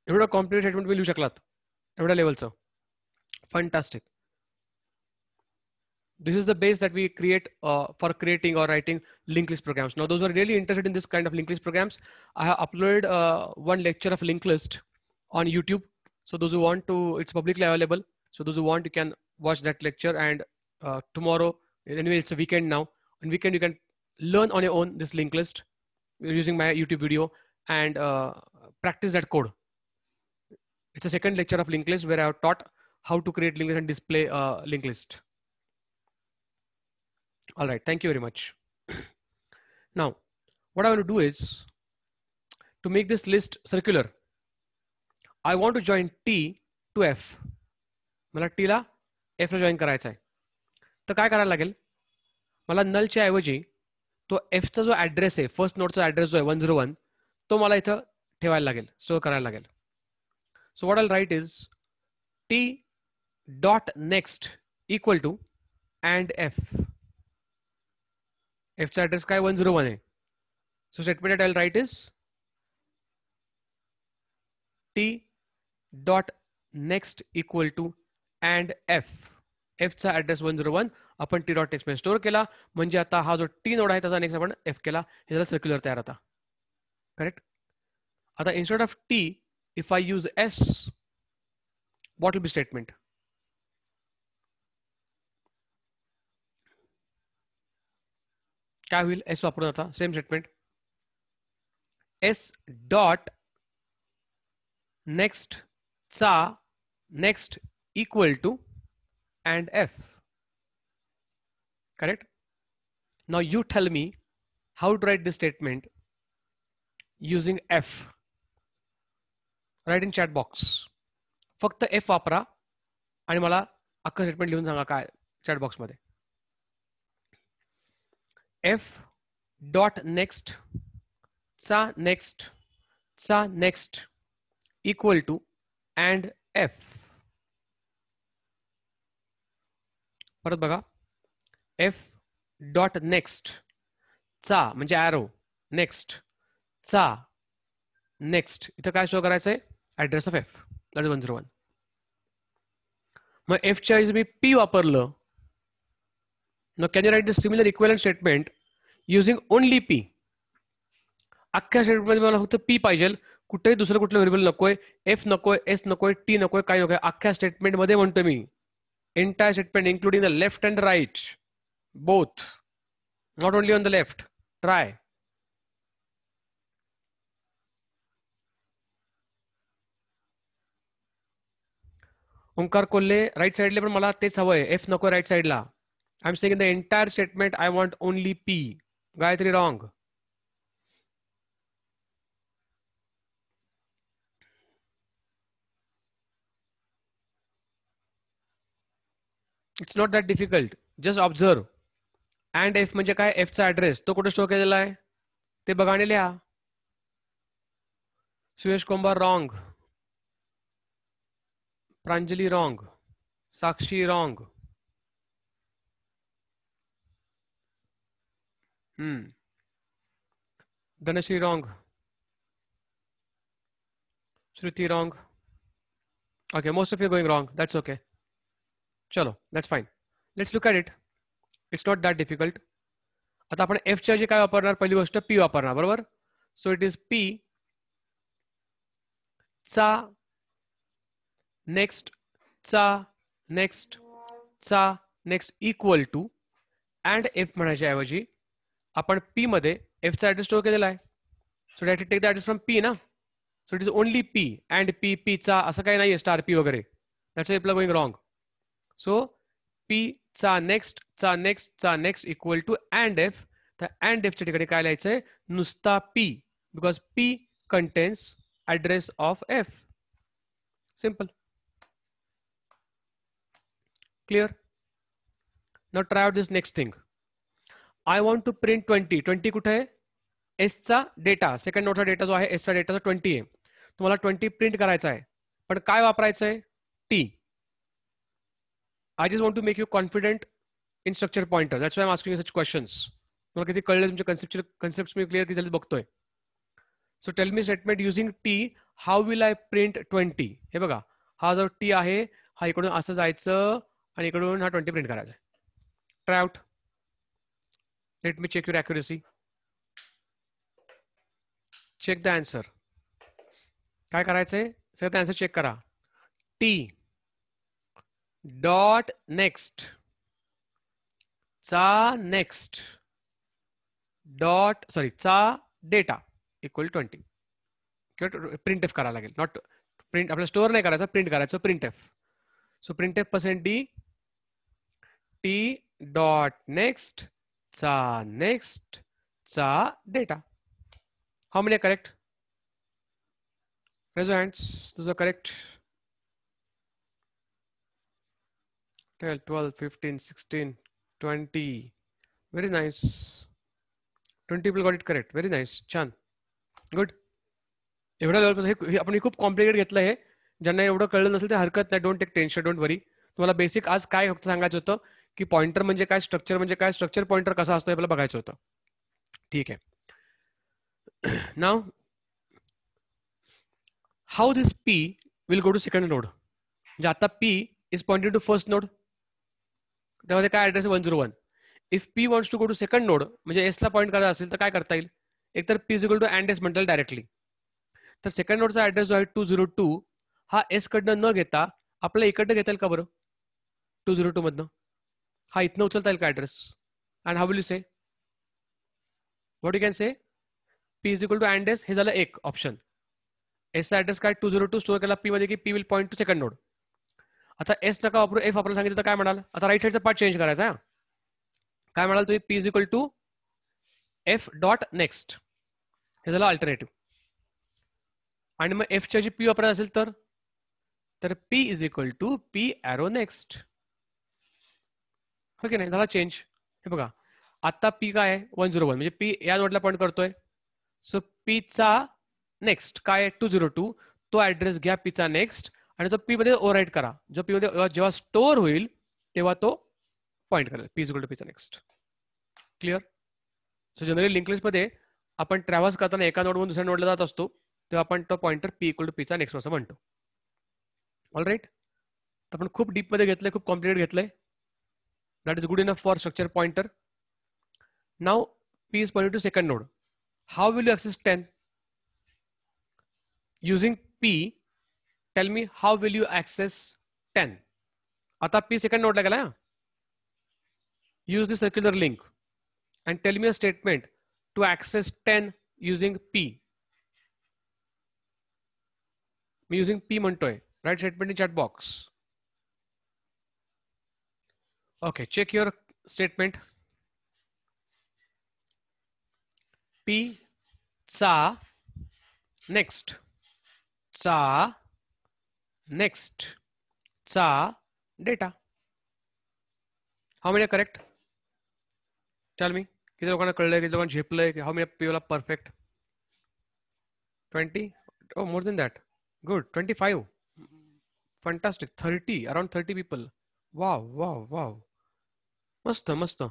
Speaker 1: एवढं कॉम्प्लिकेट स्टेटमेंट तुम्ही लिहू शकलात level, लेवलचं Fantastic. this is the base that we create uh, for creating or writing linked list programs. Now, those who are really interested in this kind of linked list programs, I have uploaded uh, one lecture of linked list on YouTube. So those who want to, it's publicly available. So those who want, you can watch that lecture and uh, tomorrow, anyway, it's a weekend now. On weekend, you can learn on your own this linked list using my YouTube video and uh, practice that code. It's a second lecture of linked list where I have taught how to create linked list and display a uh, linked list. All right, thank you very much. now, what I want to do is to make this list circular. I want to join T to F. मला F एफला join करायचं आहे तर काय करायला लागेल मला नलच्या ऐवजी तो एफचा जो ऍड्रेस आहे फर्स्ट नोटचा ऍड्रेस जो आहे वन झिरो वन तो मला इथं ठेवायला लागेल सो करायला लागेल so what all write is T dot next equal to and F एफचा ॲड्रेस काय वन झिरो वन आहे so statement I write is T dot next equal to and F एफचा ॲड्रेस वन झिरो वन आपण टी डॉट एक्सपेन्स स्टोअर केला म्हणजे आता हा जो टी नोड आहे त्याचा नेक्स्ट आपण एफ केला हे झालं सर्क्युलर तयार आता करेक्ट आता instead of T if I use S what be statement काय होईल एस वापरून आता same statement S dot next चा next equal to and F Correct? Now you tell me how to write this statement using F Write in chat box. फक्त एफ वापरा आणि मला अख्खं स्टेटमेंट लिहून सांगा काय चॅट बॉक्समध्ये एफ डॉट नेक्स्ट चा नेक्स्ट चा next equal to and F परत बघा एफ डॉट नेक्स्ट चा म्हणजे ॲरो नेक्स्ट चा नेक्स्ट इथं काय शो करायचं आहे address of F that one zero one मग एफच्या ऐवजी मी पी वापरलं मग can you write the similar equal statement using only P अख्ख्या स्टेटमेंटमध्ये मला फक्त पी पाहिजे कुठेही दुसरं कुठलं व्हेरिएबल नकोय एफ नकोय एस नकोय टी नकोय काय नकोय स्टेटमेंट स्टेटमेंटमध्ये म्हणतो मी entire statement including the left and right both not only on the left try Omkar Kolhe right साईडला पण मला तेच हवंय एफ नको राईट साईडला I am saying in the entire statement I want only P Gayatri wrong it's not that difficult just observe and F F काय एफचा तो कुठे स्टोर केलेला आहे ते बघाने लिहा Suyash Kombhar wrong Pranjali wrong Sakshi wrong hmm hmm. Dhanashree wrong Shruti wrong okay most of you going wrong that's okay चलो that's fine let's look at it it's not that difficult आता आपण एफ चे काय वापरणार पहिली गोष्ट पी वापरणार बरोबर सो इट इज पी चा नेक्स्ट चा नेक्स्ट चा next equal to and F म्हणायच्या ऐवजी आपण पी मध्ये एफ चा ऍड्रेस स्टोर केलेला आहे so that take the address from P ना so it is only P and P P चा असं काही नाही आहे स्टार पी वगैरे that's going wrong so P चा नेक्स्ट चा नेक्स्ट चा next equal to and F तर अँड एफच्या ठिकाणी काय लिहायचंय नुसता P because P contains address of F simple clear not try out this next thing I want to print twenty twenty कुठे आहे एस चा डेटा सेकंड नोटचा डेटा जो आहे एसचा डेटा ट्वेंटी आहे तुम्हाला ट्वेंटी प्रिंट करायचा आहे पण काय वापरायचं आहे T I just want to make you confident in structure pointer. That's why masking such questions तुम्हाला मला किती कळलं तुमचे कन्सेप्ट कन्सेप्ट मी क्लिअर किती बघतोय so tell me statement using T how will I print twenty हे बघा हा जो टी आहे हा इकडून असं जायचं आणि इकडून हा ट्वेंटी प्रिंट करायचा try out let me check your accuracy check the answer काय करायचंय सगळं आन्सर चेक करा टी डॉट नेक्स्ट चा नेक्स्ट डॉट सॉरी चा डेटा इक्वल ट्वेंटी किंवा प्रिंट एफ करायला लागेल नॉट प्रिंट आपला स्टोर नाही करायचा प्रिंट करायचं print F so print F percent D T dot next चा नेक्स्ट चा data how many correct raise your hands तुझं correct 12, 15, 16, 20. Very nice. 20 people got it correct. Very nice. छान. गुड. एवढ्या आपण खूप कॉम्प्लिकेट घेतलं हे ज्यांना एवढं कळलं नसेल ते हरकत नाही don't take tension don't worry तुम्हाला बेसिक आज काय फक्त सांगायचं होतं की पॉइंटर म्हणजे काय स्ट्रक्चर म्हणजे काय स्ट्रक्चर पॉइंटर कसा असतो हे आपल्याला बघायचं होतं ठीक आहे now how this P will go to second node म्हणजे आता P is pointed to first node त्यामध्ये काय address one zero one if P wants to go to second node म्हणजे एसला पॉईंट करायचा असेल तर काय करता येईल एक तर P is equal to and S म्हणता येईल डायरेक्टली तर सेकंड नोडचा ऍड्रेस जो आहे टू झिरो टू हा एस कडनं न घेता आपल्याला इकडनं घेता येईल का बरं टू झिरो टू मधनं हा इथनं उचलता येईल का ऍड्रेस अँड हा will you say what you can say P is equal to and हे झालं एक ऑप्शन एसचा ऍड्रेस काय टू झिरो टू स्टोअर केला पी मध्ये की P will point to second node आता एस नका वापरू एफ वापरायला सांगितलं तर काय म्हणाल आता राईट साईडचा पार्ट चेंज करायचा काय म्हणाल तुम्ही P is equal to F dot next हे झालं अल्टरनेटिव्ह आणि मग एफ च्या जी पी वापरायचं असेल तर तर P is equal to P arrow next okay नाही झाला चेंज हे बघा आता पी काय आहे वन झिरो वन म्हणजे पी या नोटला पॉईंट करतोय सो पीचा नेक्स्ट काय टू झिरो टू तो ऍड्रेस घ्या पीचा नेक्स्ट आणि तो पी मध्ये ओव्हर करा जो पी मध्ये जेव्हा स्टोअर होईल तेव्हा तो पॉईंट करेल पी इज टू पीचा next clear so generally link मध्ये आपण ट्रॅव्हल्स करताना एका नोडमधून दुसऱ्या नोडला जात असतो तेव्हा आपण तो पॉईंटर पी इक्वल टू पीचा नेक्स्ट असं म्हणतो ऑल राईट तर आपण खूप डीपमध्ये घेतलंय खूप कॉम्प्लिकेट घेतलंय that is good enough for structure pointer now P is point to second node how will you access ten using P tell me how will you access 10? Ata P second node lagala गेला Use the circular link and tell me a statement to access 10 using P. using P म्हणतोय. Write statement in chat box. Okay, check your statement. P, sa, next. Sa, next चा डेटा हा मेनी करेक्ट चाल मी किती लोकांना कळलंय किती लोकांना झेपलंय की हा मेनी पीओला perfect twenty oh more than that good twenty five fantastic thirty around thirty people wow wow wow मस्त मस्त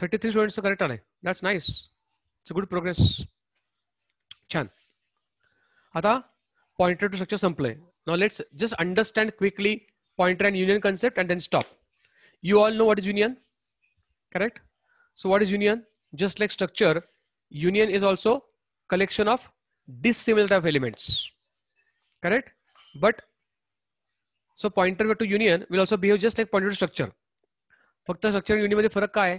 Speaker 1: थर्टी थ्री स्टुडंट करेक्ट आले that's nice it's good progress छान आता पॉइंटेड टू स्ट्रक्चर संपलंय Now let's just understand quickly pointer and union concept and then stop. You all know what is union, correct? So what is union? Just like structure, union is also collection of dissimilar type of elements, correct? But so pointer to union will also behave just like pointer to structure. फक्त स्ट्रक्चर आणि युनियनमध्ये फरक काय आहे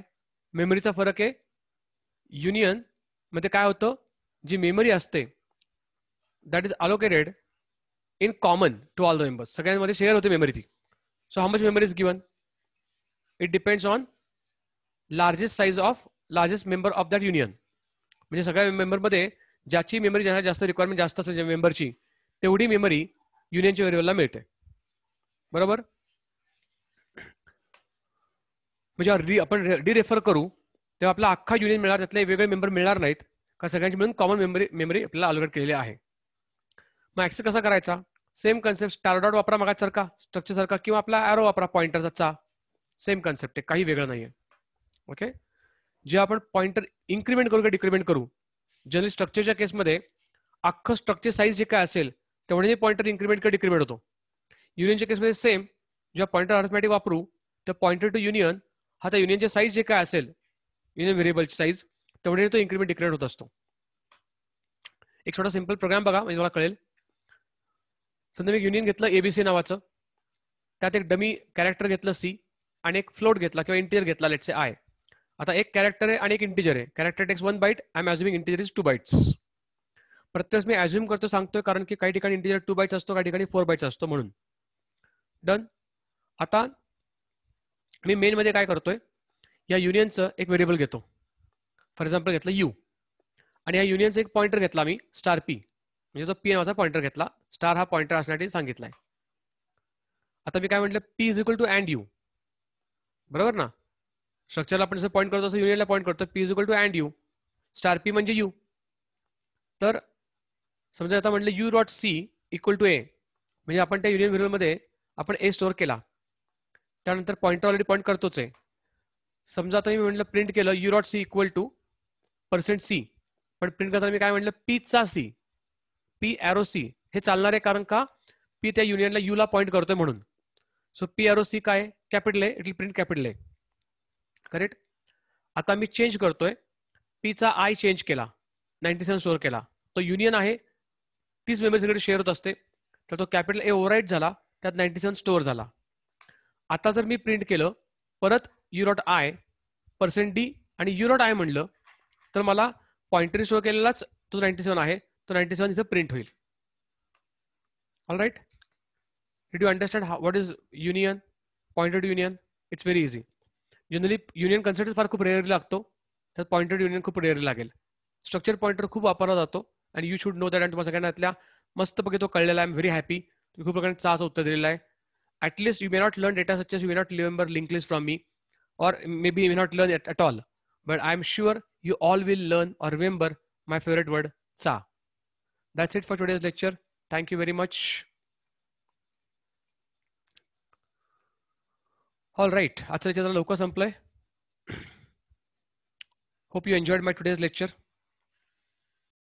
Speaker 1: मेमरीचा फरक आहे युनियन मध्ये काय होतं जी मेमरी असते that is allocated in common to all the members सगळ्यांमध्ये शेअर होते मेमरी ती so how much memory is given it depends on largest size of largest member of that union म्हणजे सगळ्या मेंबरमध्ये ज्याची मेमरी ज्यांना जास्त रिक्वायरमेंट जास्त असेल मेंबरची तेवढी मेमरी युनियनच्या व्हेरिएबलला मिळते बरोबर म्हणजे री आपण डी रेफर करू तेव्हा आपला अख्खा युनियन मिळणार त्यातले वेगळे मेंबर मिळणार नाहीत का सगळ्यांची मिळून कॉमन मेमरी मेमरी आपल्याला अलगड केलेली आहे मग ऍक्सेस कसा करायचा सेम कन्सेप्ट स्टार डॉट वापरा मागा सारखा स्ट्रक्चर सारखा किंवा आपला ॲरो वापरा पॉइंटरचा सेम कन्सेप्ट आहे काही वेगळं नाहीये ओके जे आपण पॉइंटर इन्क्रीमेंट करू किंवा डिक्रीमेंट करू जनरली स्ट्रक्चरच्या केसमध्ये अख्खं स्ट्रक्चर साईज जे काय असेल तेवढे पॉइंटर इन्क्रिमेंट किंवा डिक्रीमेंट होतो युनियनच्या केसमध्ये सेम जेव्हा पॉइंटर ऑटोमॅटिक वापरू तर पॉइंटर टू युनियन हा त्या युनियनचे साईज जे काय असेल युनियन व्हेरिएबलची साईज तेवढे तो इन्क्रीमेंट डिक्रीमेंट होत असतो एक छोटा सिंपल प्रोग्राम बघा म्हणजे मला कळेल समजा मी युनियन घेतलं एबीसी नावाचं त्यात एक डमी कॅरेक्टर घेतलं सी आणि एक फ्लोट घेतला किंवा इंटिजर घेतला लेट्स आय आता एक कॅरेक्टर आहे आणि एक इंटिजर आहे character takes one byte I am assuming integer is two bytes प्रत्येक मी अझ्युम करतो सांगतोय कारण की काही ठिकाणी इंटिजर टू बाईट्स असतो काही ठिकाणी फोर बाईट्स असतो म्हणून डन आता मी मेनमध्ये काय करतोय या युनियनचं एक व्हेरिएबल घेतो फॉर एक्झाम्पल घेतलं यू आणि या युनियनचं एक पॉइंटर घेतला मी स्टार पी म्हणजे तो पी नावाचा पॉइंटर घेतला स्टार हा पॉइंटर असण्यासाठी सांगितलाय आता मी काय म्हटलं P is equal to and U बरोबर ना स्ट्रक्चरला आपण जसं पॉईंट करतो युनियनला पॉईंट करतो P is equal to and U star P म्हणजे यू तर समजा आता म्हटलं U dot C equal to A म्हणजे आपण त्या युनियन मध्ये आपण ए स्टोअर केला त्यानंतर पॉइंटर ऑलरेडी पॉईंट करतोच आहे समजा आता मी म्हटलं प्रिंट केलं U dot C equal to percent C पण प्रिंट करताना मी काय म्हटलं पीचा सी पी एरो सी हे चालणार आहे कारण का पी त्या युनियनला यूला पॉइंट करतोय म्हणून सो पी एरो सी काय कॅपिटल आहे इट विल प्रिंट कॅपिटल आहे करेक्ट आता मी चेंज करतोय पीचा आय चेंज केला नाईन्टी सेवन स्टोअर केला तो युनियन आहे तीस मेंबर्सकडे शेअर होत असते तर तो कॅपिटल ए ओव्हरराईट झाला त्यात नाईन्टी सेवन स्टोअर झाला आता जर मी प्रिंट केलं परत युरॉट आय पर्सेंट डी आणि युरॉट आय म्हणलं तर मला पॉइंटरी स्टोअर केलेलाच तो नाईन्टी सेवन आहे तो नाईन्टी सेवन इथं प्रिंट होईल all right did you understand what is union pointed union it's very easy generally union concept फार खूप रेअरली लागतो तर पॉइंटेड युनियन खूप रेअरली लागेल स्ट्रक्चर पॉइंटर खूप वापरला जातो आणि यू शूड नो दॅट आणि तुम्हाला सगळ्यांना मस्त पगे तो कळलेला आहे व्हेरी हॅपी तुम्ही खूप प्रकारे चाच उत्तर दिलेला आहे at least you may not learn data such you may not remember link list from me may you you not learn at at all but I am sure you all will learn or remember my favourite word चा That's it for today's lecture. Thank you very much. All right, acha lecture lokasamplay Hope you enjoyed my today's lecture.